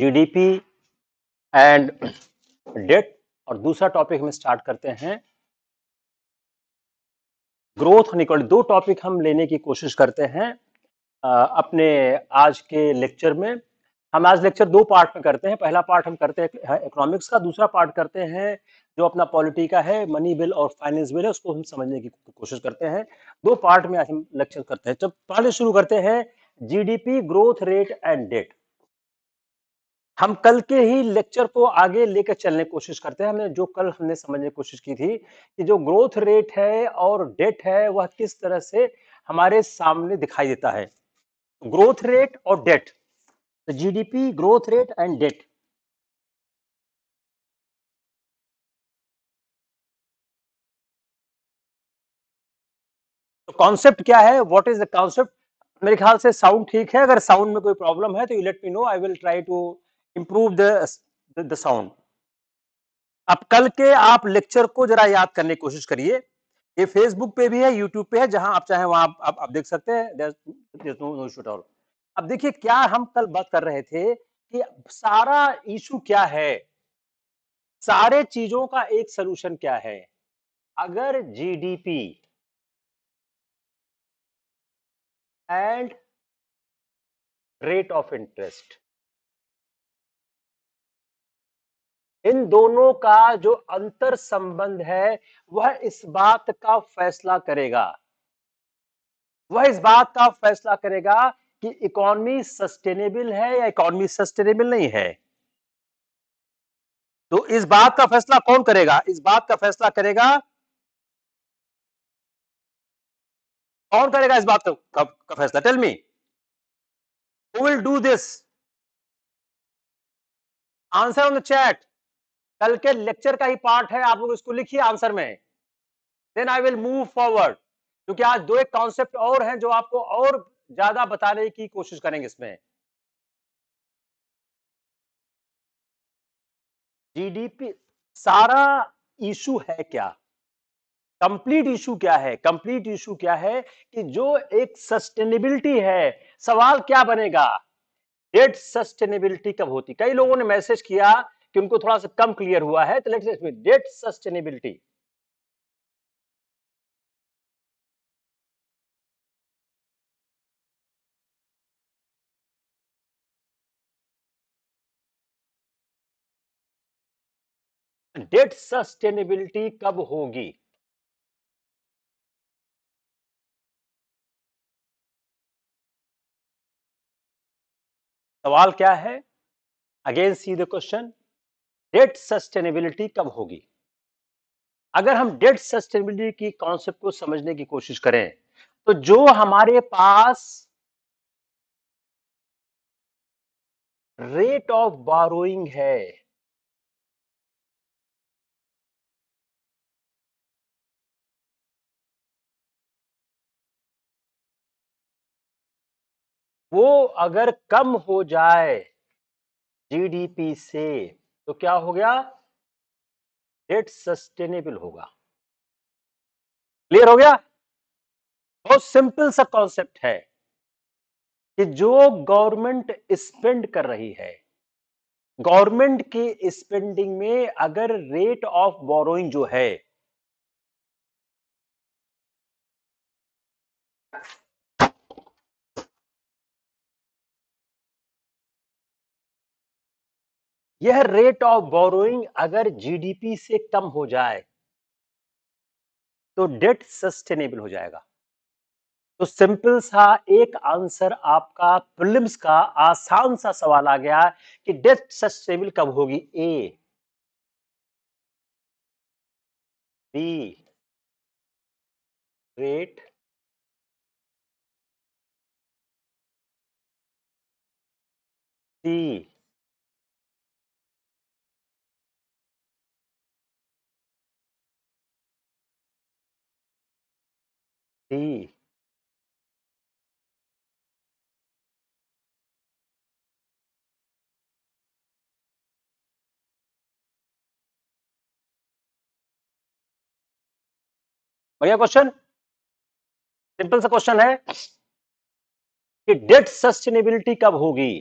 GDP and date और दूसरा topic हम स्टार्ट करते हैं ग्रोथ निकल दो टॉपिक हम लेने की कोशिश करते हैं अपने आज के लेक्चर में हम आज लेक्चर दो पार्ट में करते हैं पहला पार्ट हम करते हैं इकोनॉमिक्स का दूसरा पार्ट करते हैं जो अपना पॉलिटी का है मनी बिल और फाइनेंस बिल है उसको हम समझने की कोशिश करते हैं दो पार्ट में आज हम लेक्चर करते हैं जब पहले शुरू करते हैं GDP growth rate and debt हम कल के ही लेक्चर को आगे लेकर चलने की कोशिश करते हैं हमने जो कल हमने समझने की कोशिश की थी कि जो ग्रोथ रेट है और डेट है वह किस तरह से हमारे सामने दिखाई देता है ग्रोथ रेट और debt GDP growth rate and debt तो कॉन्सेप्ट तो क्या है व्हाट इज द कॉन्सेप्ट मेरे ख्याल से साउंड ठीक है अगर साउंड में कोई प्रॉब्लम है तो you let me know I will try to improve the the sound अब कल के आप लेक्चर को जरा याद करने की कोशिश करिए ये फेसबुक पे भी है यूट्यूब पे है जहां आप चाहे वहां आप, आप, देख सकते हैं अब देखिए क्या हम कल बात कर रहे थे कि सारा इशू क्या है सारे चीजों का एक सलूशन क्या है अगर GDP and rate of interest इन दोनों का जो अंतर संबंध है वह इस बात का फैसला करेगा वह इस बात का फैसला करेगा कि इकोनॉमी सस्टेनेबल है या इकोनॉमी सस्टेनेबल नहीं है तो इस बात का फैसला कौन करेगा इस बात का फैसला करेगा कौन करेगा इस बात का, का फैसला tell me will do this answer on the chat कल के लेक्चर का ही पार्ट है आप लोग इसको लिखिए आंसर में then I will move forward क्योंकि आज दो एक कॉन्सेप्ट और हैं जो आपको और ज्यादा बताने की कोशिश करेंगे इसमें जीडीपी सारा इशू है क्या कंप्लीट इशू क्या है कंप्लीट इशू क्या है कि जो एक सस्टेनेबिलिटी है सवाल क्या बनेगा डेट सस्टेनेबिलिटी कब होती कई लोगों ने मैसेज किया कि उनको थोड़ा सा कम क्लियर हुआ है तो let's explain debt sustainability debt sustainability कब होगी सवाल क्या है again see the question debt sustainability कब होगी अगर हम डेट सस्टेनेबिलिटी की कॉन्सेप्ट को समझने की कोशिश करें तो जो हमारे पास रेट ऑफ बारोइंग है वो अगर कम हो जाए जीडीपी से तो क्या हो गया डेट सस्टेनेबल होगा क्लियर हो गया बहुत सिंपल सा कॉन्सेप्ट है कि जो गवर्नमेंट स्पेंड कर रही है गवर्नमेंट की स्पेंडिंग में अगर रेट ऑफ बोरोइंग जो है यह रेट ऑफ बोरोइंग अगर जीडीपी से कम हो जाए तो डेट सस्टेनेबल हो जाएगा तो सिंपल सा एक आंसर आपका प्रिलिम्स का आसान सा सवाल आ गया कि डेट सस्टेनेबल कब होगी A B rate C tea बढ़िया क्वेश्चन सिंपल सा क्वेश्चन है कि डेट सस्टेनेबिलिटी कब होगी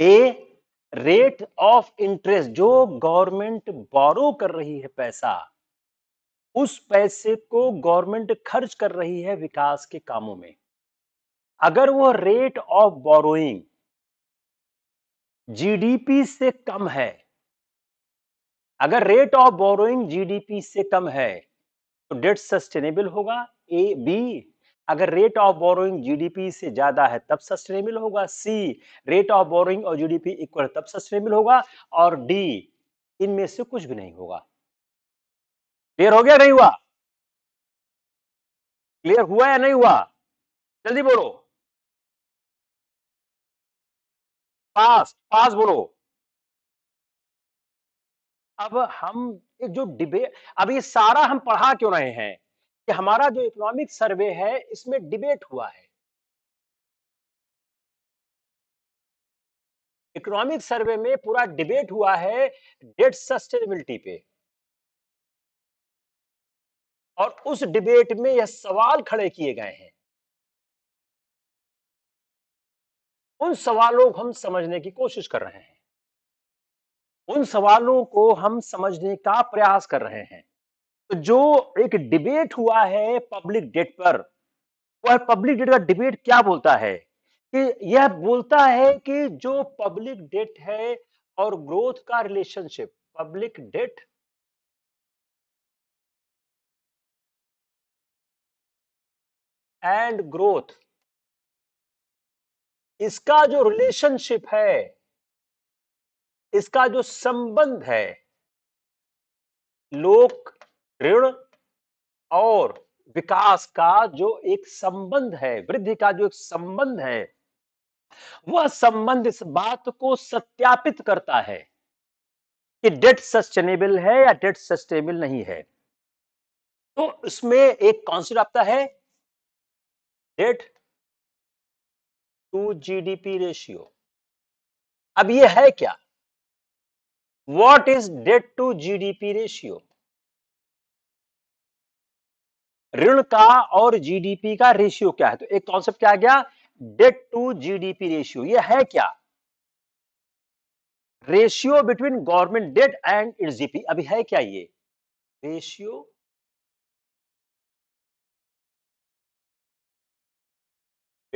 ए रेट ऑफ इंटरेस्ट जो गवर्नमेंट बोरो कर रही है पैसा उस पैसे को गवर्नमेंट खर्च कर रही है विकास के कामों में अगर वो रेट ऑफ बोरोइंग जीडीपी से कम है अगर रेट ऑफ बोरोइंग जीडीपी से कम है तो डेट सस्टेनेबल होगा ए बी अगर रेट ऑफ बोरोइंग जीडीपी से ज्यादा है तब सस्टेनेबल होगा सी रेट ऑफ बोरोइंग और जीडीपी इक्वल तब सस्टेनेबल होगा और डी इनमें से कुछ भी नहीं होगा क्लियर हो गया नहीं हुआ क्लियर हुआ या नहीं हुआ जल्दी बोलो पास पास बोलो अब हम एक जो डिबेट अब ये सारा हम पढ़ा क्यों रहे हैं कि हमारा जो इकोनॉमिक सर्वे है इसमें डिबेट हुआ है इकोनॉमिक सर्वे में पूरा डिबेट हुआ है डेट सस्टेनेबिलिटी पे और उस डिबेट में यह सवाल खड़े किए गए हैं उन सवालों को हम समझने की कोशिश कर रहे हैं उन सवालों को हम समझने का प्रयास कर रहे हैं तो जो एक डिबेट हुआ है पब्लिक डेट पर वह पब्लिक डेट का डिबेट क्या बोलता है कि यह बोलता है कि जो पब्लिक डेट है और ग्रोथ का relationship public debt and growth इसका जो रिलेशनशिप है इसका जो संबंध है लोक ऋण और विकास का जो एक संबंध है वृद्धि का जो एक संबंध है वह संबंध इस बात को सत्यापित करता है कि डेट सस्टेनेबल है या डेट सस्टेनेबल नहीं है तो इसमें एक कॉन्सेप्ट आता है डेट टू जीडीपी रेशियो अब ये है क्या what is debt to GDP ratio ऋण का और जीडीपी का रेशियो क्या है तो एक कॉन्सेप्ट क्या आ गया डेट टू जीडीपी रेशियो ये है क्या ratio between government debt and GDP अभी है क्या ये ratio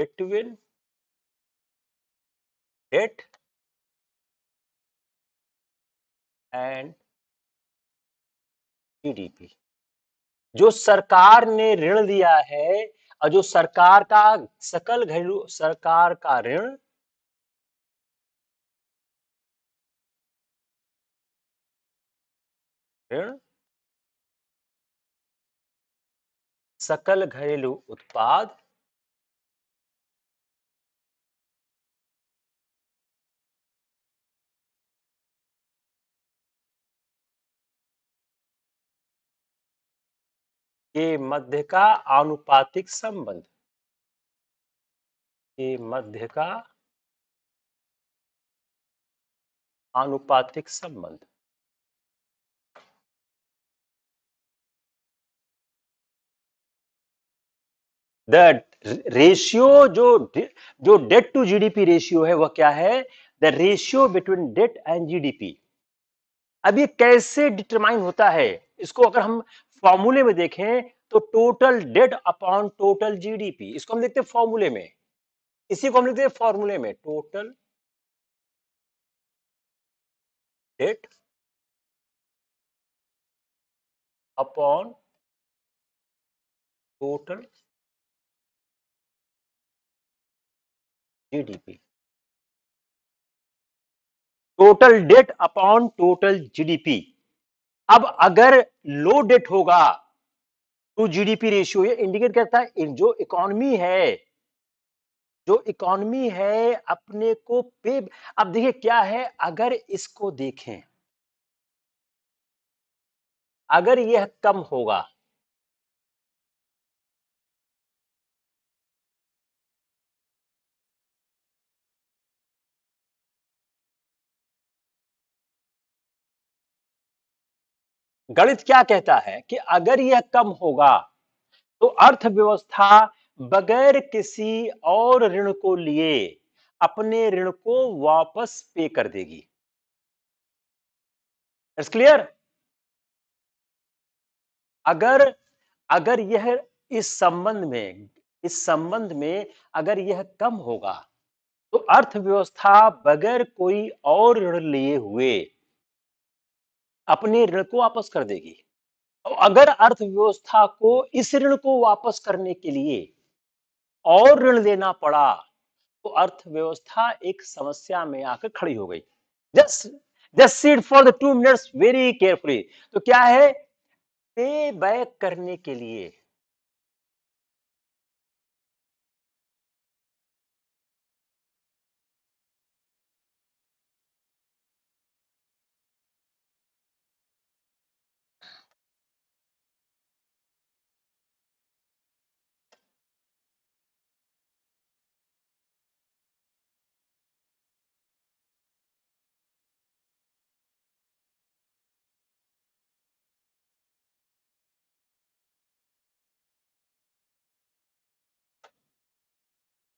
between debt and GDP जो सरकार ने ऋण दिया है और जो सरकार का सकल घरेलू सरकार का ऋण ऋण सकल घरेलू उत्पाद के मध्य का आनुपातिक संबंध के मध्य का आनुपातिक संबंध द रेशियो जो जो डेट टू जीडीपी रेशियो है वह क्या है the ratio between debt and GDP अब ये कैसे डिटरमाइन होता है इसको अगर हम फॉर्मूले में देखें तो total debt upon total GDP इसको हम देखते हैं फॉर्मूले में इसी को हम लिखते हैं फॉर्मूले में total debt upon total GDP total debt upon total GDP अब अगर लो डेट होगा टू जीडीपी रेशियो ये इंडिकेट करता है जो इकोनॉमी है जो इकोनॉमी है अपने को पे अब देखिए क्या है अगर इसको देखें अगर यह कम होगा गणित क्या कहता है कि अगर यह कम होगा तो अर्थव्यवस्था बगैर किसी और ऋण को लिए अपने ऋण को वापस पे कर देगी इट्स क्लियर अगर अगर यह इस संबंध में इस संबंध में अगर यह कम होगा तो अर्थव्यवस्था बगैर कोई और ऋण लिए हुए अपने ऋण को वापस कर देगी तो अगर अर्थव्यवस्था को इस ऋण को वापस करने के लिए और ऋण लेना पड़ा तो अर्थव्यवस्था एक समस्या में आकर खड़ी हो गई just just sit for the two minutes very carefully तो क्या है पे बैक करने के लिए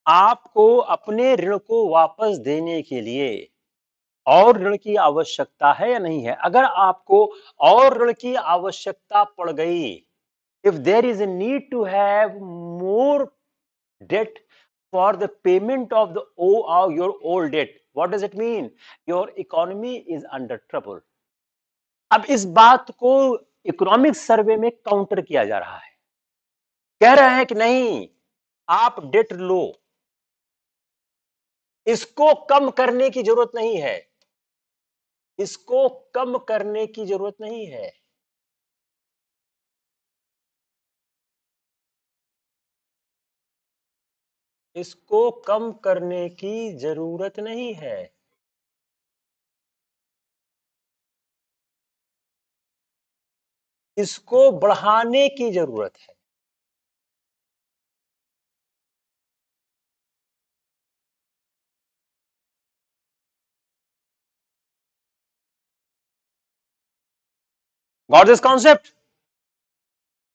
आपको अपने ऋण को वापस देने के लिए और ऋण की आवश्यकता है या नहीं है अगर आपको और ऋण की आवश्यकता पड़ गई if there is a need to have more debt for the payment of the oh or your old debt what does it mean your economy is under trouble अब इस बात को इकोनॉमिक सर्वे में काउंटर किया जा रहा है कह रहे हैं कि नहीं आप डेट लो इसको कम करने की जरूरत नहीं है इसको कम करने की जरूरत नहीं है इसको कम करने की जरूरत नहीं है इसको बढ़ाने की जरूरत है गॉट दिस कॉन्सेप्ट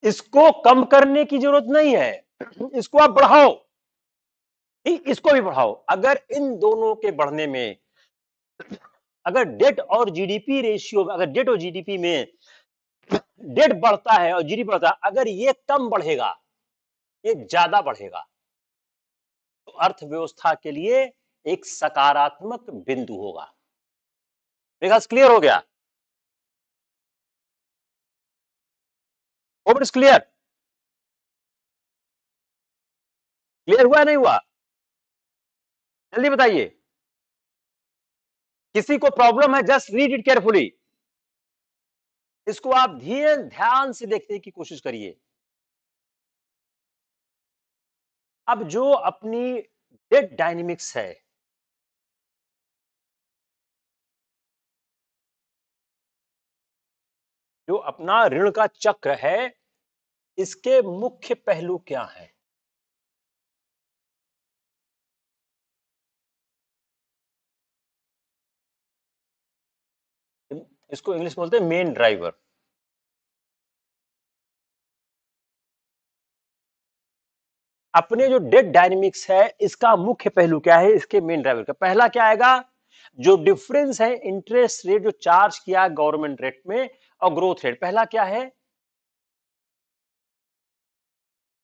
इसको कम करने की जरूरत नहीं है इसको आप बढ़ाओ इसको भी बढ़ाओ अगर इन दोनों के बढ़ने में अगर डेट और जीडीपी रेशियो अगर डेट और जीडीपी में डेट बढ़ता है और जीडीपी बढ़ता है अगर ये कम बढ़ेगा ये ज्यादा बढ़ेगा तो अर्थव्यवस्था के लिए एक सकारात्मक बिंदु होगा बिकॉज क्लियर हो गया hope it is clear clear हुआ नहीं हुआ जल्दी बताइए किसी को प्रॉब्लम है जस्ट रीड इट केयरफुली इसको आप धीरे ध्यान से देखने की कोशिश करिए अब जो अपनी डेट डायनेमिक्स है जो अपना ऋण का चक्र है इसके मुख्य पहलू क्या हैं? इसको इंग्लिश बोलते हैं मेन ड्राइवर अपने जो डेट डायनेमिक्स है इसका मुख्य पहलू क्या है इसके मेन ड्राइवर का पहला क्या आएगा जो डिफरेंस है इंटरेस्ट रेट जो चार्ज किया गवर्नमेंट रेट में और ग्रोथ रेट पहला क्या है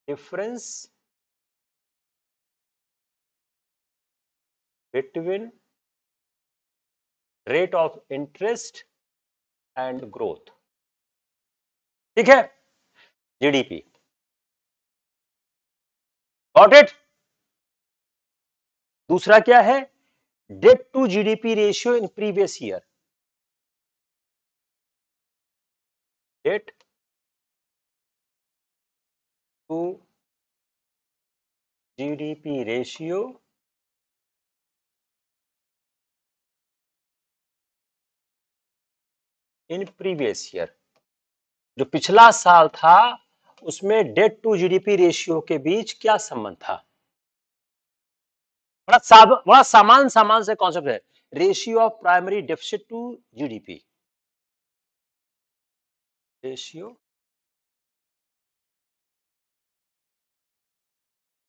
difference between rate of interest and growth ठीक है जीडीपी गॉट इट दूसरा क्या है debt to GDP ratio in previous year hit to GDP ratio in previous year जो पिछला साल था उसमें डेट टू जीडीपी रेशियो के बीच क्या संबंध था बड़ा बड़ा सामान सामान से कॉन्सेप्ट है ratio of primary deficit to GDP ratio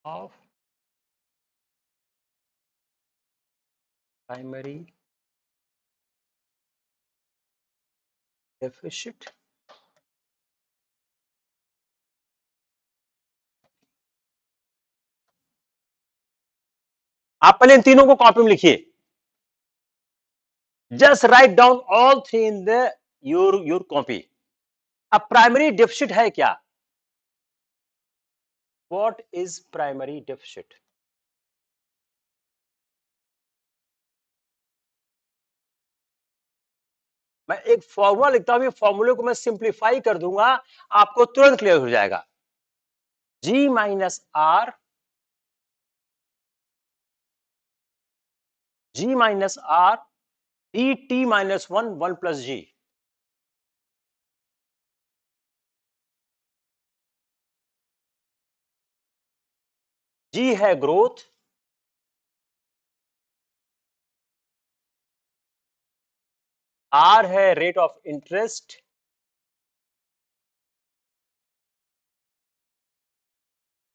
of primary deficit आप पहले इन तीनों को कॉपी में लिखिए just write down all three in the your your copy अब प्राइमरी डेफिसिट है क्या वॉट इज प्राइमरी डेफिसिट मैं एक फॉर्मूला लिखता हूं फॉर्मूले को मैं सिंप्लीफाई कर दूंगा आपको तुरंत क्लियर हो जाएगा G minus R G minus R D T minus one one plus G G है ग्रोथ आर है रेट ऑफ इंटरेस्ट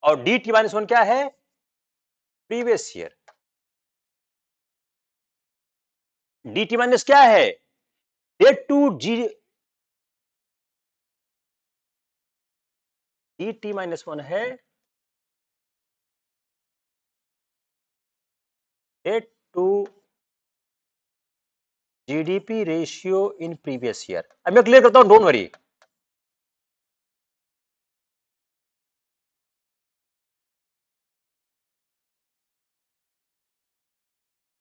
और डी टी माइनस वन क्या है previous year D T minus क्या है debt to G D T minus one है debt to GDP ratio in previous year अब मैं क्लियर करता हूं डोंट वरी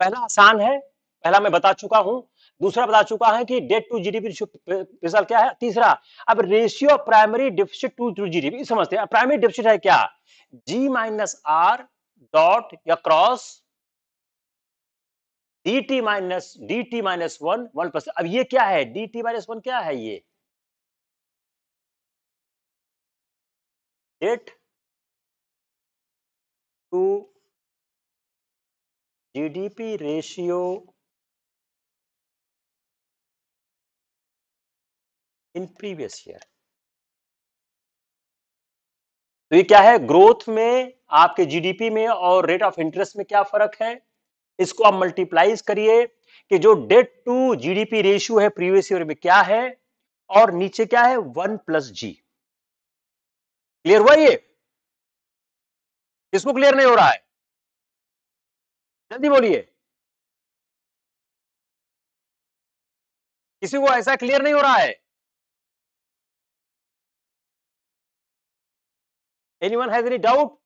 पहला आसान है पहला मैं बता चुका हूं दूसरा बता चुका है कि डेट टू जीडीपी रेशियो क्या है तीसरा अब ratio primary deficit to to GDP समझते हैं प्राइमरी डिफिसिट है क्या जी माइनस आर डॉट या cross D T minus D T minus one one plus अब ये क्या है डी टी माइनस वन क्या है ये debt to GDP ratio in previous year तो ये क्या है ग्रोथ में आपके जीडीपी में और रेट ऑफ इंटरेस्ट में क्या फर्क है इसको आप मल्टीप्लाइज करिए कि जो डेट टू जीडीपी रेशियो है प्रीवियस ईयर में क्या है और नीचे क्या है वन प्लस जी क्लियर हुआ ये इसको क्लियर नहीं हो रहा है जल्दी बोलिए किसी को ऐसा क्लियर नहीं हो रहा है any one has any doubt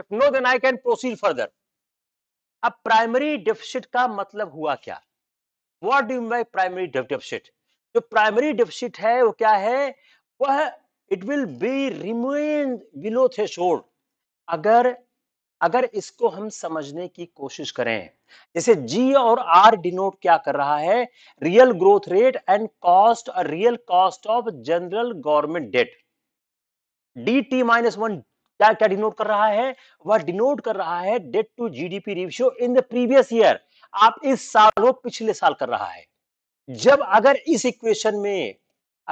if no then I can proceed further अब प्राइमरी डेफिसिट का मतलब हुआ क्या what do by primary deficit जो प्राइमरी डेफिसिट है वो क्या है वह it will be remain below the अगर अगर इसको हम समझने की कोशिश करें जैसे जी और आर डिनोट क्या कर रहा है real growth rate and cost real cost of general government debt D T minus one क्या क्या डिनोट कर रहा है वह डिनोट कर रहा है debt to GDP ratio in the previous year आप इस साल हो पिछले साल कर रहा है जब अगर इस इक्वेशन में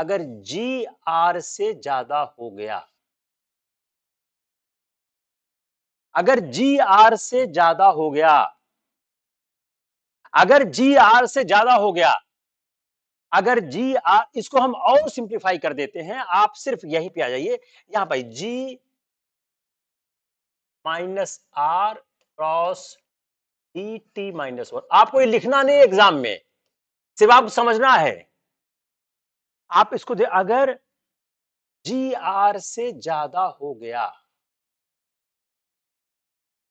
अगर जी आर से ज्यादा हो गया अगर जी आर से ज्यादा हो गया अगर जी आर से ज्यादा हो गया अगर जी आर इसको हम और सिंप्लीफाई कर देते हैं आप सिर्फ यहीं पे आ जाइए यहां पर G minus R cross D T minus one आपको ये लिखना नहीं एग्जाम में सिर्फ आप समझना है आप इसको दे अगर जी आर से ज्यादा हो गया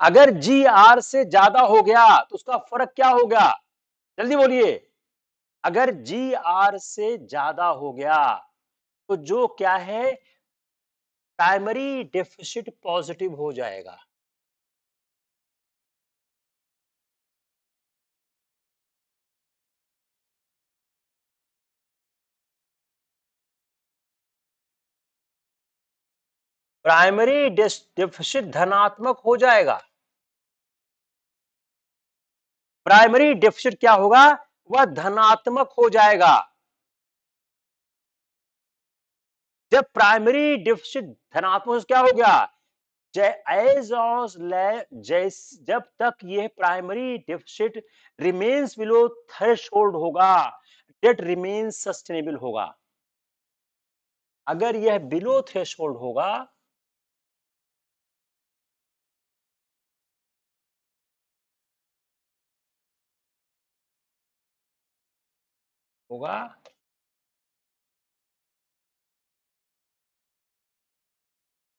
अगर जी आर से ज्यादा हो गया तो उसका फर्क क्या हो गया जल्दी बोलिए अगर जी आर से ज्यादा हो गया तो जो क्या है प्राइमरी डेफिसिट पॉजिटिव हो जाएगा प्राइमरी डेफिसिट धनात्मक हो जाएगा प्राइमरी डेफिसिट क्या होगा वह धनात्मक हो जाएगा जब प्राइमरी डिफिसिट धनात्मक क्या हो गया जब तक यह primary deficit remains below threshold होगा डेट रिमेन्स सस्टेनेबल होगा अगर यह बिलो थ्रेश होगा होगा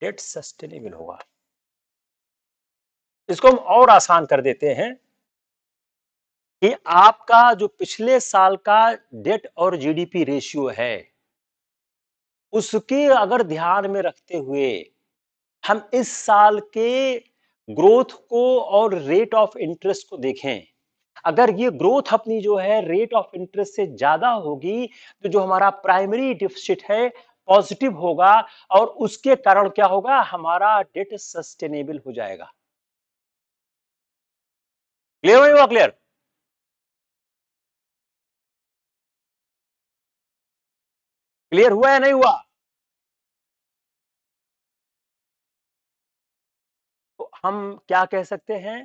डेट सस्टेनेबल होगा इसको हम और आसान कर देते हैं कि आपका जो पिछले साल का डेट और जीडीपी रेशियो है उसके अगर ध्यान में रखते हुए हम इस साल के ग्रोथ को और रेट ऑफ इंटरेस्ट को देखें अगर ये ग्रोथ अपनी जो है रेट ऑफ इंटरेस्ट से ज्यादा होगी तो जो हमारा प्राइमरी डिफिसिट है पॉजिटिव होगा और उसके कारण क्या होगा हमारा डेट सस्टेनेबल हो जाएगा क्लियर हो हुआ क्लियर क्लियर हुआ या नहीं हुआ तो हम क्या कह सकते हैं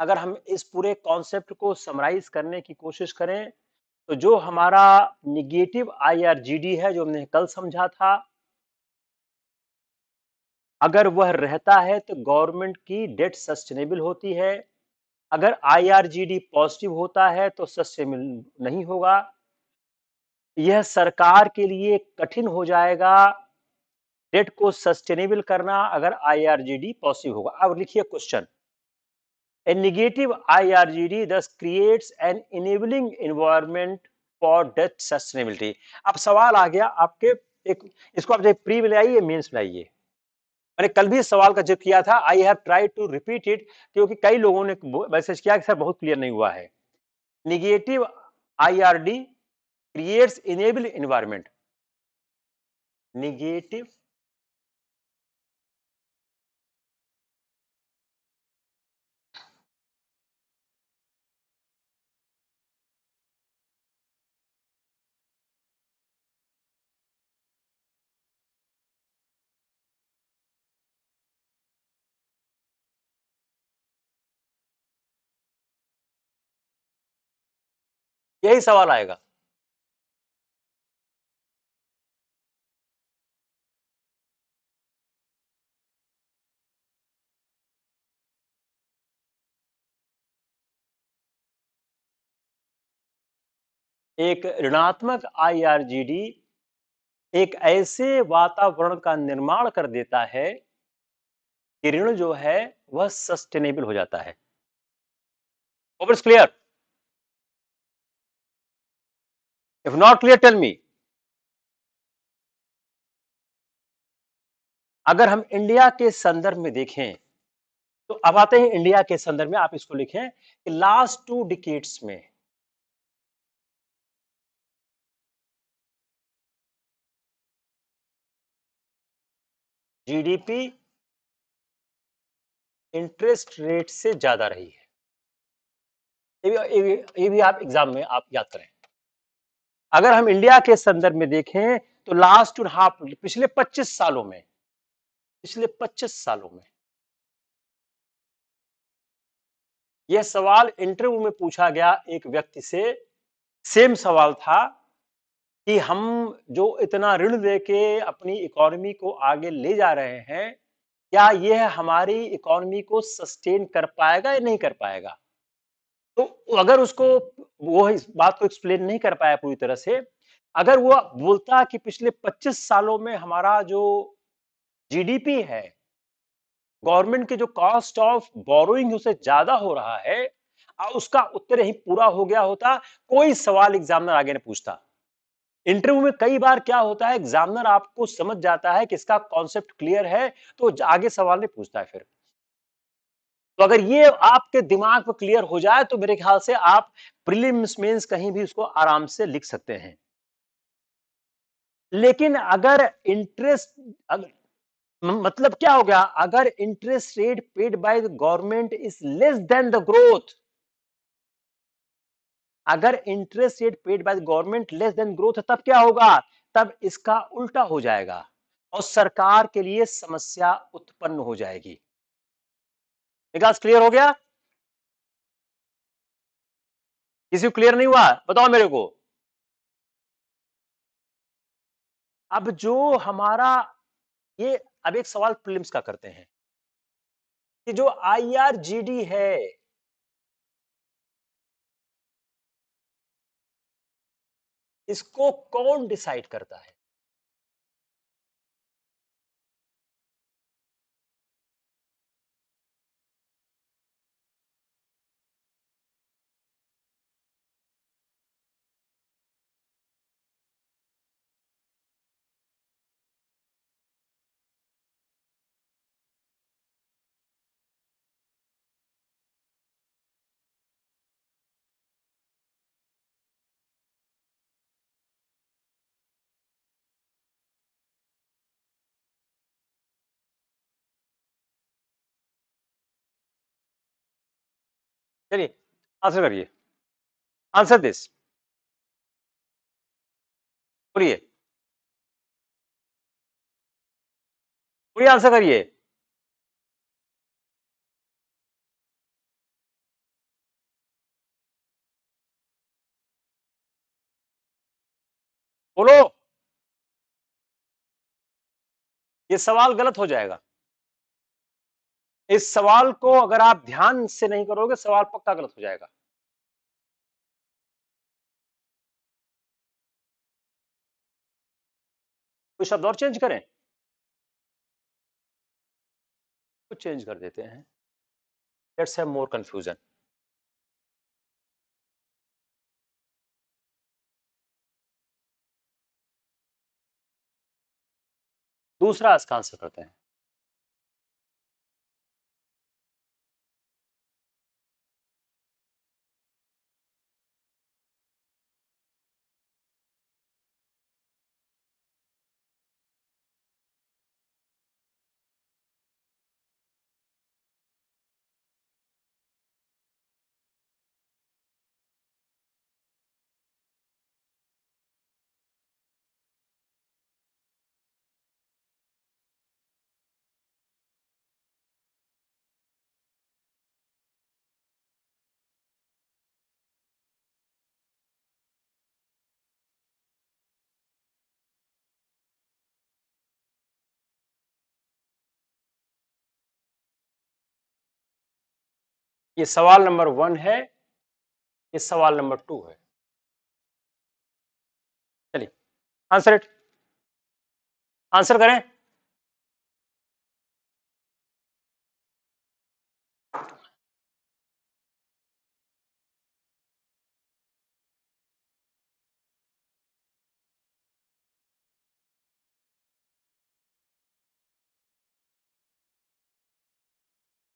अगर हम इस पूरे कॉन्सेप्ट को समराइज करने की कोशिश करें तो जो हमारा निगेटिव आई है जो हमने कल समझा था अगर वह रहता है तो गवर्नमेंट की डेट सस्टेनेबल होती है अगर आई पॉजिटिव होता है तो सस्टेनेबल नहीं होगा यह सरकार के लिए कठिन हो जाएगा डेट को सस्टेनेबल करना अगर आई पॉजिटिव होगा अब लिखिए question A negative IRGD thus creates an enabling environment for debt sustainability. अब सवाल आ गया आपके एक इसको आप चाहे प्री में लाइए mains mein लाइए मैंने कल भी इस सवाल का जिक्र किया था I have try to repeat it क्योंकि कई लोगों ने मैसेज किया कि सर बहुत क्लियर नहीं हुआ है negative IRD creates enable environment negative यही सवाल आएगा एक ऋणात्मक आईआरजीडी एक ऐसे वातावरण का निर्माण कर देता है कि ऋण जो है वह सस्टेनेबल हो जाता है over clear If not clear, tell me. अगर हम इंडिया के संदर्भ में देखें तो अब आते हैं इंडिया के संदर्भ में आप इसको लिखें कि लास्ट टू डिकेट्स में जीडीपी इंटरेस्ट रेट से ज्यादा रही है ये भी, ये भी, भी आप एग्जाम में आप याद करें अगर हम इंडिया के संदर्भ में देखें तो लास्ट और हाफ पिछले 25 सालों में पिछले 25 सालों में यह सवाल इंटरव्यू में पूछा गया एक व्यक्ति से सेम सवाल था कि हम जो इतना ऋण देके अपनी इकोनॉमी को आगे ले जा रहे हैं क्या यह हमारी इकोनॉमी को सस्टेन कर पाएगा या नहीं कर पाएगा तो अगर उसको वो इस बात को एक्सप्लेन नहीं कर पाया पूरी तरह से अगर वो बोलता कि पिछले 25 सालों में हमारा जो जीडीपी है गवर्नमेंट के जो कॉस्ट ऑफ बोरोइंग उसे ज्यादा हो रहा है और उसका उत्तर यही पूरा हो गया होता कोई सवाल एग्जामिनर आगे ने पूछता इंटरव्यू में कई बार क्या होता है एग्जामिनर आपको समझ जाता है कि इसका कॉन्सेप्ट क्लियर है तो आगे सवाल नहीं पूछता है फिर तो अगर ये आपके दिमाग पर क्लियर हो जाए तो मेरे ख्याल से आप प्रिलिम्स मेंस कहीं भी उसको आराम से लिख सकते हैं लेकिन अगर इंटरेस्ट मतलब क्या हो गया अगर interest rate paid by the government is less than the growth अगर interest rate paid by the government less than growth तब क्या होगा तब इसका उल्टा हो जाएगा और सरकार के लिए समस्या उत्पन्न हो जाएगी क्लास क्लियर हो गया किसी को क्लियर नहीं हुआ बताओ मेरे को अब जो हमारा ये अब एक सवाल प्रिलिम्स का करते हैं कि जो आईआरजीडी है इसको कौन डिसाइड करता है चलिए आंसर करिए आंसर दिस बोलिए बोलिए आंसर करिए बोलो ये सवाल गलत हो जाएगा इस सवाल को अगर आप ध्यान से नहीं करोगे सवाल पक्का गलत हो जाएगा कोई शब्द और चेंज करें कुछ चेंज कर देते हैं लेट्स हैव मोर कंफ्यूजन दूसरा इसका आंसर करते हैं ये सवाल नंबर वन है ये सवाल नंबर टू है चलिए आंसर इट आंसर करें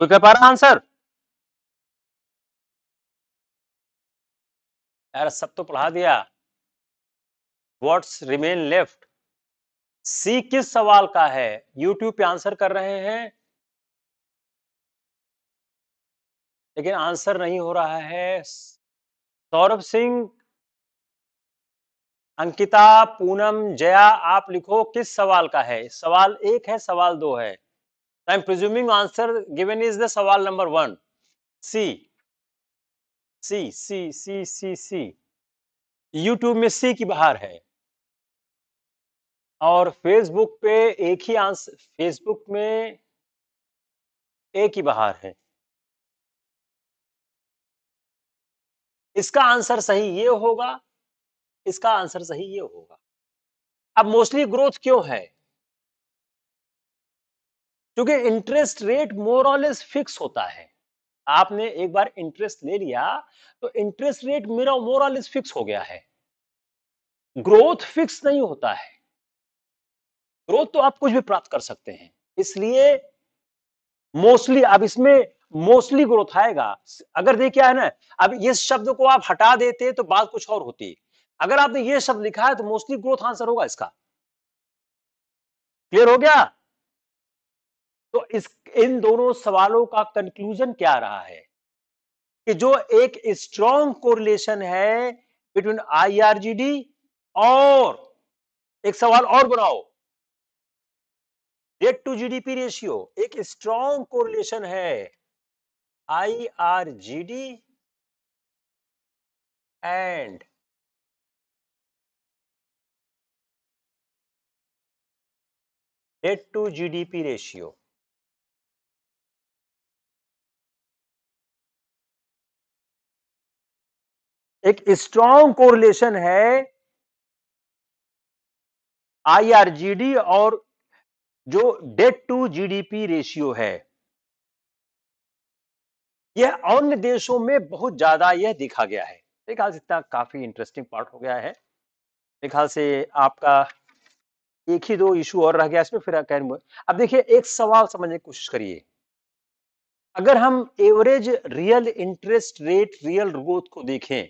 कोई तो कह पा रहा आंसर यार सब तो पढ़ा दिया व्हाट्स रिमेन लेफ्ट सी किस सवाल का है यूट्यूब पे आंसर कर रहे हैं लेकिन आंसर नहीं हो रहा है सौरभ सिंह अंकिता पूनम जया आप लिखो किस सवाल का है सवाल एक है सवाल दो है I am presuming answer given is the सवाल number one C C C C C C YouTube में सी की बाहर है और फेसबुक पे एक ही आंसर फेसबुक में ए की बाहर है इसका आंसर सही ये होगा इसका आंसर सही ये होगा अब मोस्टली ग्रोथ क्यों है क्योंकि इंटरेस्ट रेट मोरऑलेस फिक्स होता है आपने एक बार इंटरेस्ट ले लिया तो इंटरेस्ट रेट मेरा ओवरऑल फिक्स हो गया है ग्रोथ फिक्स नहीं होता है ग्रोथ तो आप कुछ भी प्राप्त कर सकते हैं इसलिए मोस्टली अब इसमें मोस्टली ग्रोथ आएगा अगर देखिए है ना अब ये शब्द को आप हटा देते तो बात कुछ और होती अगर आपने ये शब्द लिखा है तो मोस्टली ग्रोथ आंसर होगा इसका क्लियर हो गया तो इस इन दोनों सवालों का कंक्लूजन क्या रहा है कि जो एक स्ट्रॉन्ग कोरिलेशन है बिटवीन आईआरजीडी और एक सवाल और बनाओ डेट टू जीडीपी रेशियो एक स्ट्रॉन्ग कोरिलेशन है IRGD and debt to GDP ratio एक स्ट्रॉन्ग कोरिलेशन है आईआरजीडी और जो डेट टू जीडीपी रेशियो है यह अन्य देशों में बहुत ज्यादा यह देखा गया है मेरे ख्याल से इतना काफी इंटरेस्टिंग पार्ट हो गया है मेरे ख्याल से आपका एक ही दो इशू और रह गया इसमें फिर कह अब देखिए एक सवाल समझने की कोशिश करिए अगर हम average real interest rate real growth को देखें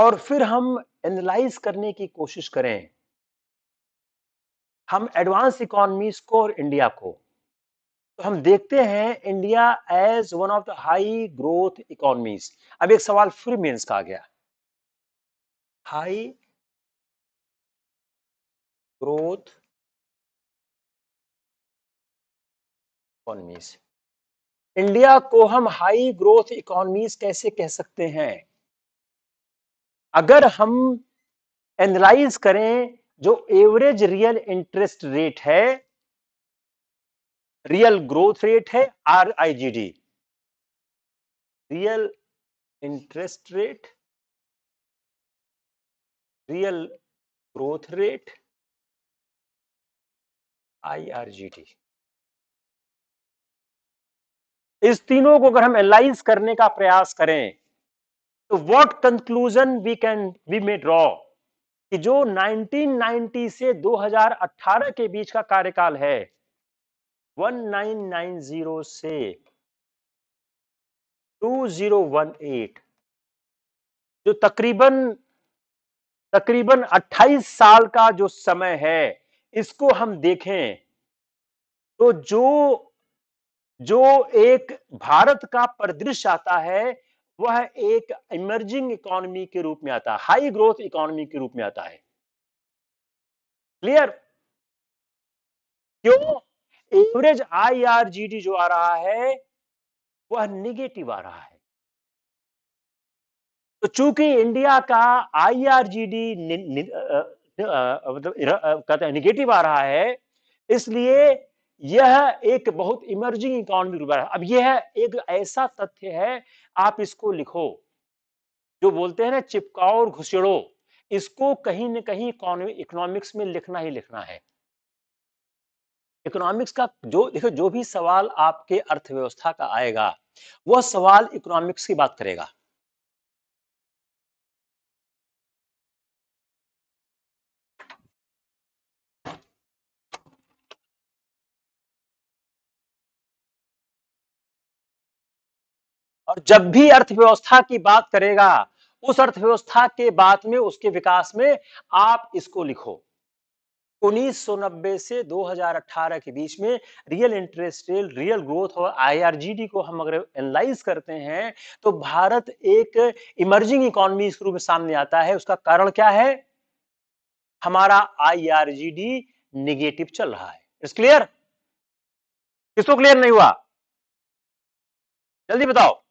और फिर हम एनालाइज करने की कोशिश करें हम एडवांस इकोनॉमीज को और इंडिया को तो हम देखते हैं India as one of the high growth economies अब एक सवाल फिर मेंस का आ गया हाई ग्रोथ इकोनॉमीज इंडिया को हम हाई ग्रोथ इकोनॉमीज कैसे कह सकते हैं अगर हम एनालाइज करें जो एवरेज रियल इंटरेस्ट रेट है रियल ग्रोथ रेट है R I G D real interest rate real growth rate I R G D इस तीनों को अगर हम एनालाइज करने का प्रयास करें तो what conclusion we can we may draw कि जो 1990 से 2018 के बीच का कार्यकाल है 1990 से 2018 जो तकरीबन तकरीबन 28 साल का जो समय है इसको हम देखें तो जो जो एक भारत का परिदृश्य आता है वह एक इमर्जिंग इकोनॉमी के रूप में आता है हाई ग्रोथ इकोनॉमी के रूप में आता है क्लियर क्यों एवरेज आईआरजीडी जो आ रहा है वह निगेटिव आ रहा है तो चूंकि इंडिया का आईआरजीडी मतलब कहते हैं निगेटिव आ रहा है इसलिए यह एक बहुत इमर्जिंग इकोनॉमी रूप है अब यह एक ऐसा तथ्य है आप इसको लिखो जो बोलते हैं ना चिपकाओ और घुसेड़ो इसको कहीं ना कहीं इकोनॉमिक्स में लिखना ही लिखना है इकोनॉमिक्स का जो देखो जो भी सवाल आपके अर्थव्यवस्था का आएगा वह सवाल इकोनॉमिक्स की बात करेगा और जब भी अर्थव्यवस्था की बात करेगा उस अर्थव्यवस्था के बाद में उसके विकास में आप इसको लिखो उन्नीस से 2018 के बीच में real interest rate real growth और आईआरजीडी को हम अगर एनालाइज करते हैं तो भारत एक इमर्जिंग इकोनॉमी इस रूप में सामने आता है उसका कारण क्या है हमारा आईआरजीडी निगेटिव चल रहा है इस क्लियर किसको क्लियर नहीं हुआ जल्दी बताओ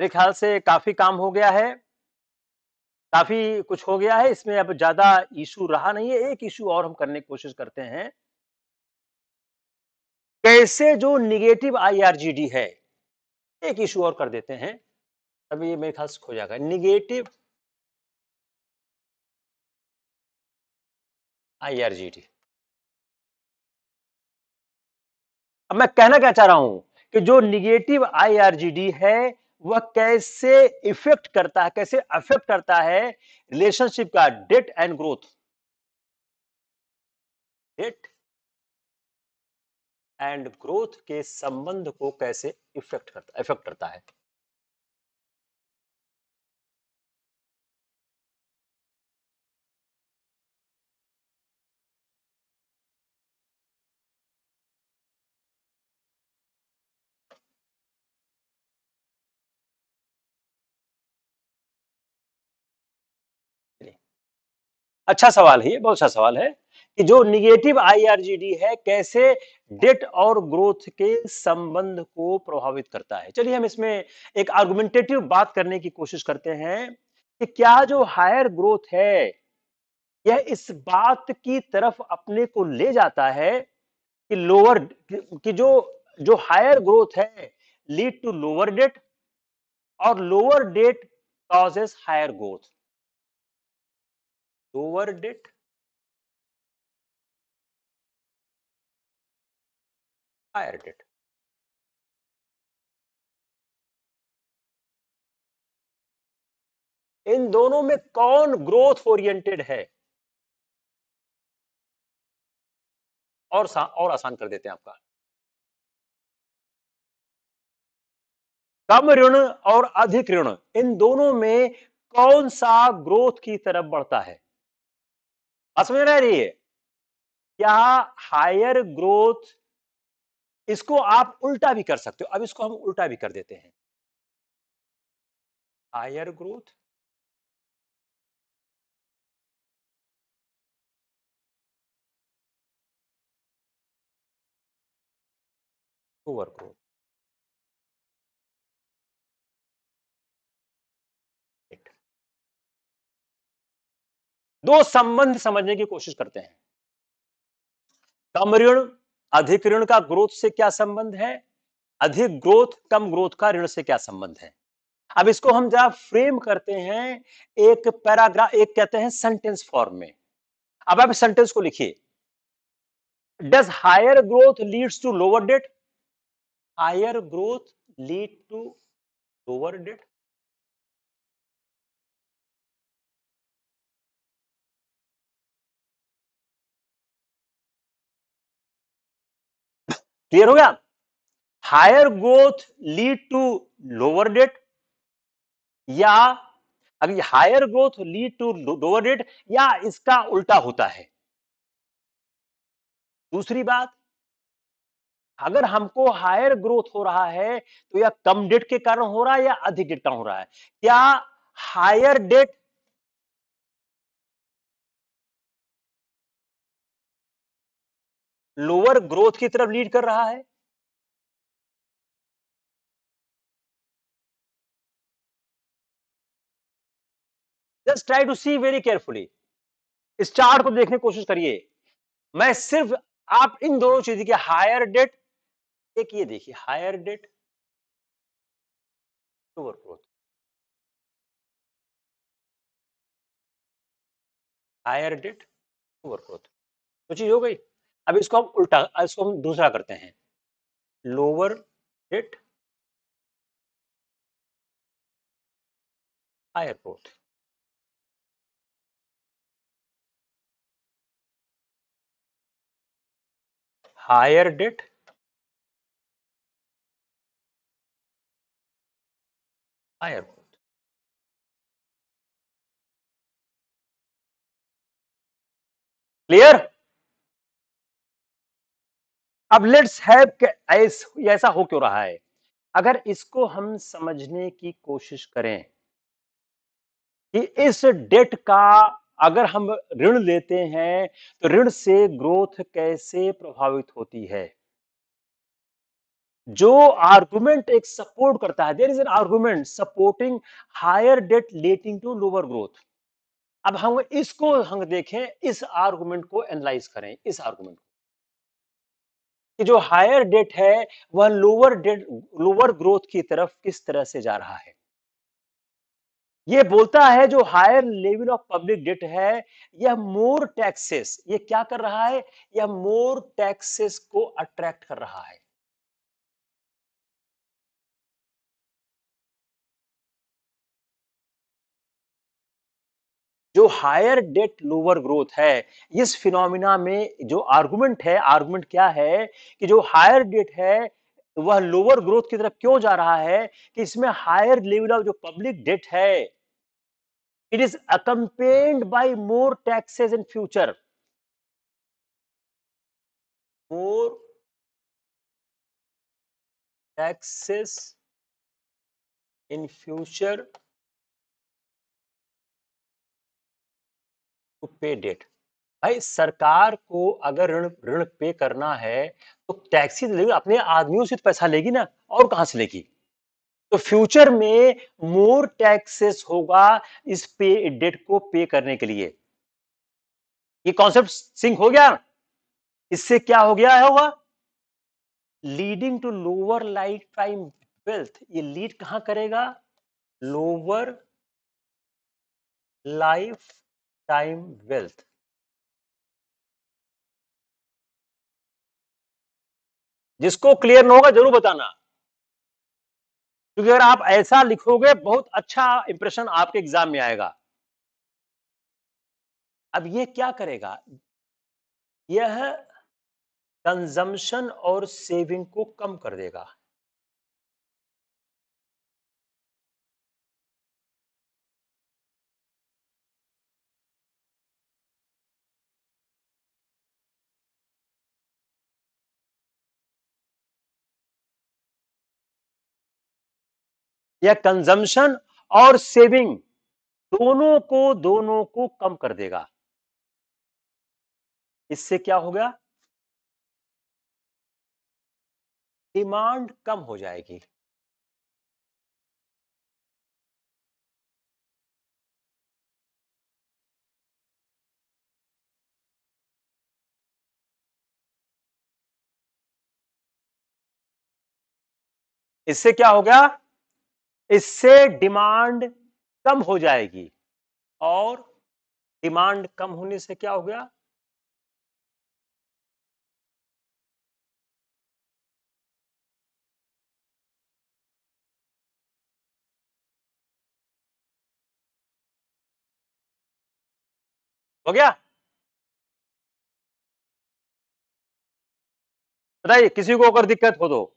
मेरे ख्याल से काफ़ी काम हो गया है काफ़ी कुछ हो गया है इसमें अब ज़्यादा इशू रहा नहीं है एक इशू और हम करने की कोशिश करते हैं कैसे जो निगेटिव आईआरजीडी है एक इशू और कर देते हैं अब ये मेरे ख्याल से खो जाएगा निगेटिव आईआरजीडी अब मैं कहना क्या चाह रहा हूं कि जो निगेटिव आईआरजीडी है वह कैसे इफेक्ट करता है कैसे अफेक्ट करता है रिलेशनशिप का debt and growth debt and growth के संबंध को कैसे इफेक्ट करता इफेक्ट करता है अच्छा सवाल है ये बहुत अच्छा सवाल है कि जो निगेटिव आईआरजीडी है कैसे डेट और ग्रोथ के संबंध को प्रभावित करता है चलिए हम इसमें एक आर्गुमेंटेटिव बात करने की कोशिश करते हैं कि क्या जो हायर ग्रोथ है यह इस बात की तरफ अपने को ले जाता है कि लोअर कि जो जो हायर ग्रोथ है लीड टू लोअर डेट और lower debt causes higher growth over debt higher debt इन दोनों में कौन ग्रोथ ओरिएंटेड है और और आसान कर देते हैं आपका कम ऋण और अधिक ऋण इन दोनों में कौन सा ग्रोथ की तरफ बढ़ता है हाँ, समझ में आ रही है क्या हायर ग्रोथ इसको आप उल्टा भी कर सकते हो अब इसको हम उल्टा भी कर देते हैं हायर ग्रोथ ओवर ग्रोथ दो संबंध समझने की कोशिश करते हैं कम ऋण अधिक ऋण का ग्रोथ से क्या संबंध है अधिक ग्रोथ कम ग्रोथ का ऋण से क्या संबंध है अब इसको हम जरा फ्रेम करते हैं एक पैराग्राफ एक कहते हैं सेंटेंस फॉर्म में अब आप सेंटेंस को लिखिए does higher growth leads to lower debt higher growth lead to lower debt clear हो गया higher growth lead to lower debt या अभी higher growth lead to lower debt या इसका उल्टा होता है दूसरी बात अगर हमको हायर ग्रोथ हो रहा है तो यह कम डेट के कारण हो रहा है या अधिक डेट का हो रहा है क्या हायर डेट लोअर ग्रोथ की तरफ लीड कर रहा है just try to see very carefully इस चार्ट को देखने की कोशिश करिए मैं सिर्फ आप इन दोनों चीज की हायर डेट एक ये देखिए higher debt lower growth higher debt lower growth तो चीज हो गई अब इसको हम उल्टा इसको हम दूसरा करते हैं lower hit higher growth higher debt higher growth clear अब लेट्स हैव ऐसा हो क्यों रहा है अगर इसको हम समझने की कोशिश करें कि इस डेट का अगर हम ऋण लेते हैं तो ऋण से ग्रोथ कैसे प्रभावित होती है जो आर्गुमेंट एक सपोर्ट करता है there is an argument supporting higher debt leading to lower growth अब हम इसको हम देखें इस आर्गुमेंट को एनालाइज करें इस आर्गुमेंट को कि जो हायर डेट है वह लोअर डेट लोअर ग्रोथ की तरफ किस तरह से जा रहा है यह बोलता है जो higher level of public debt है यह मोर टैक्सेस ये क्या कर रहा है यह मोर टैक्सेस को अट्रैक्ट कर रहा है जो हायर डेट लोअर ग्रोथ है इस फिनोमिना में जो आर्गुमेंट है आर्गुमेंट क्या है कि जो हायर डेट है वह लोअर ग्रोथ की तरफ क्यों जा रहा है कि इसमें हायर लेवल ऑफ जो पब्लिक डेट है it is accompanied by more taxes in future more taxes in future to pay debt भाई सरकार को अगर ऋण ऋण पे करना है तो टैक्सी लेगी अपने आदमियों से तो पैसा लेगी ना और कहां से लेगी तो फ्यूचर में मोर टैक्सेस होगा इस पे डेट को पे करने के लिए ये कॉन्सेप्ट सिंक हो गया इससे क्या हो गया है होगा leading to lower lifetime wealth ये लीड कहां करेगा लोअर लाइफ टाइम वेल्थ जिसको क्लियर ना होगा जरूर बताना क्योंकि अगर आप ऐसा लिखोगे बहुत अच्छा इंप्रेशन आपके एग्जाम में आएगा अब ये क्या करेगा यह कंजम्पशन और सेविंग को कम कर देगा या कंजम्पशन और सेविंग दोनों को दोनों को कम कर देगा इससे क्या हो गया डिमांड कम हो जाएगी इससे क्या हो गया इससे डिमांड कम हो जाएगी और डिमांड कम होने से क्या हो गया हो गया बताइए किसी को अगर दिक्कत हो तो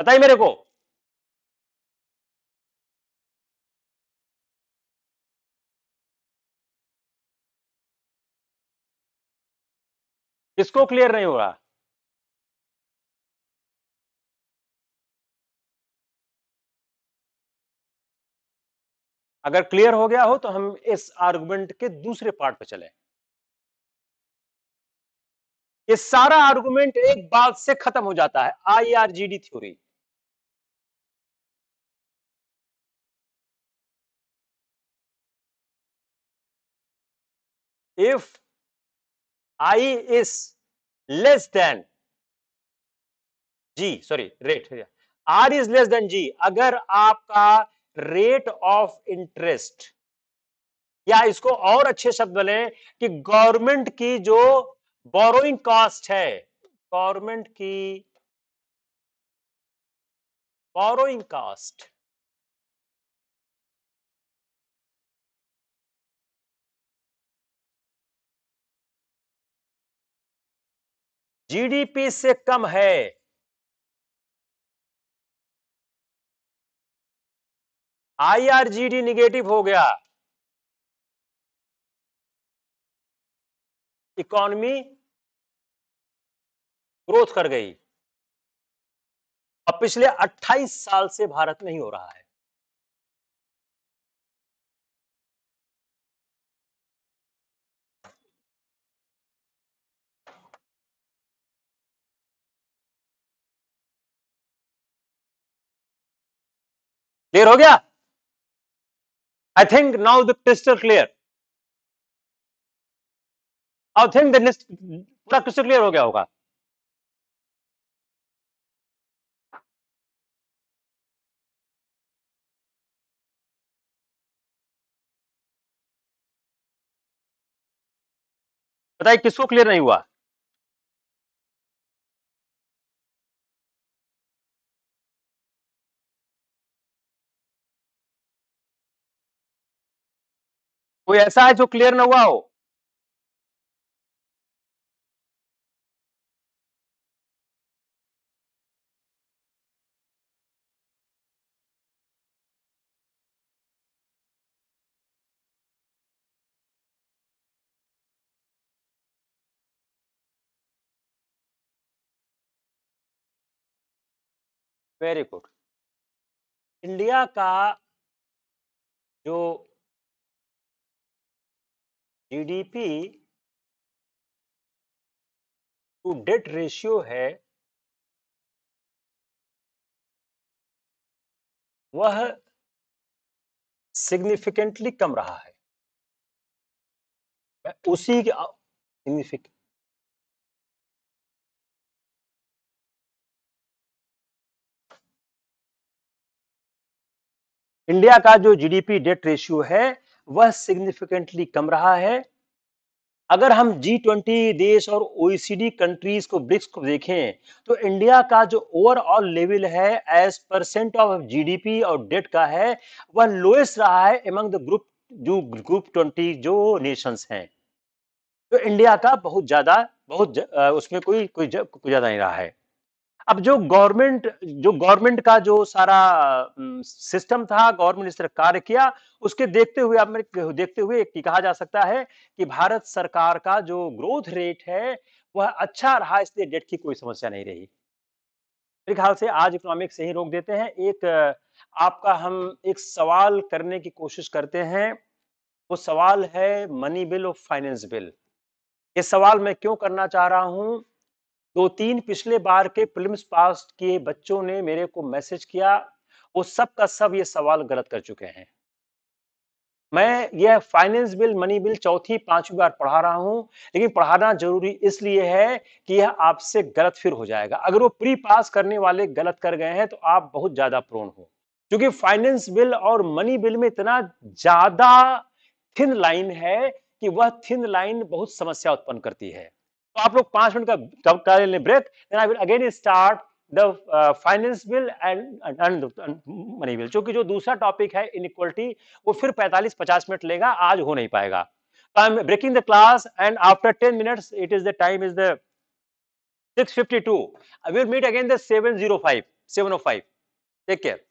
पता मेरे को किसको क्लियर नहीं हुआ अगर क्लियर हो गया हो तो हम इस आर्गुमेंट के दूसरे पार्ट पर चले ये सारा आर्गुमेंट एक बात से खत्म हो जाता है I R G D theory if i is less than g sorry rate r is less than g अगर आपका रेट ऑफ इंटरेस्ट या इसको और अच्छे शब्द बोले कि गवर्नमेंट की जो बोरोइंग कॉस्ट है गवर्नमेंट की बोरोइंग कॉस्ट जीडीपी से कम है आईआरजीडी निगेटिव हो गया इकोनॉमी ग्रोथ कर गई और पिछले 28 साल से भारत में ही हो रहा है क्लियर हो गया I think now the crystal clear I think पूरा क्रिस्टल क्लियर हो गया होगा बताइए किसको क्लियर नहीं हुआ कोई ऐसा है जो क्लियर ना हुआ हो वेरी गुड इंडिया का जो जीडीपी टू डेट रेशियो है वह सिग्निफिकेंटली कम रहा है मैं उसी के सिग्निफिकेंट इंडिया का जो जीडीपी डेट रेशियो है वह सिग्निफिकेंटली कम रहा है अगर हम जी ट्वेंटी देश और ओईसीडी कंट्रीज e को ब्रिक्स को देखें तो इंडिया का जो ओवरऑल लेवल है एज परसेंट ऑफ जीडीपी और डेट का है वह लोएस्ट रहा है एमंग द ग्रुप जो ग्रुप ट्वेंटी जो नेशंस हैं तो इंडिया का बहुत ज्यादा बहुत ज, उसमें कोई कोई ज्यादा नहीं रहा है अब जो गवर्नमेंट जो गवर्नमेंट का जो सारा सिस्टम था गवर्नमेंट इस तरह कार्य किया उसके देखते हुए अब देखते हुए कहा जा सकता है कि भारत सरकार का जो ग्रोथ रेट है वह अच्छा रहा इसलिए डेट की कोई समस्या नहीं रही मेरे ख्याल से आज इकोनॉमिक्स से ही रोक देते हैं एक आपका हम एक सवाल करने की कोशिश करते हैं वो सवाल है मनी बिल और फाइनेंस बिल ये सवाल मैं क्यों करना चाह रहा हूं दो तीन पिछले बार के प्रिलिम्स पास के बच्चों ने मेरे को मैसेज किया वो सब का सब ये सवाल गलत कर चुके हैं मैं यह फाइनेंस बिल मनी बिल चौथी पांचवी बार पढ़ा रहा हूं लेकिन पढ़ाना जरूरी इसलिए है कि यह आपसे गलत फिर हो जाएगा अगर वो प्री पास करने वाले गलत कर गए हैं तो आप बहुत ज्यादा प्रोण हो क्योंकि फाइनेंस बिल और मनी बिल में इतना ज्यादा थिन लाइन है कि वह थिन लाइन बहुत समस्या उत्पन्न करती है तो आप लोग पांच मिनट का कर लें break then I will again start the finance bill and money bill चूंकि जो दूसरा टॉपिक है इनक्वलिटी वो फिर 45-50 मिनट लेगा आज हो नहीं पाएगा तो I am breaking the class and after 10 minutes it is the time is the 652 I will meet again the 705 705 take care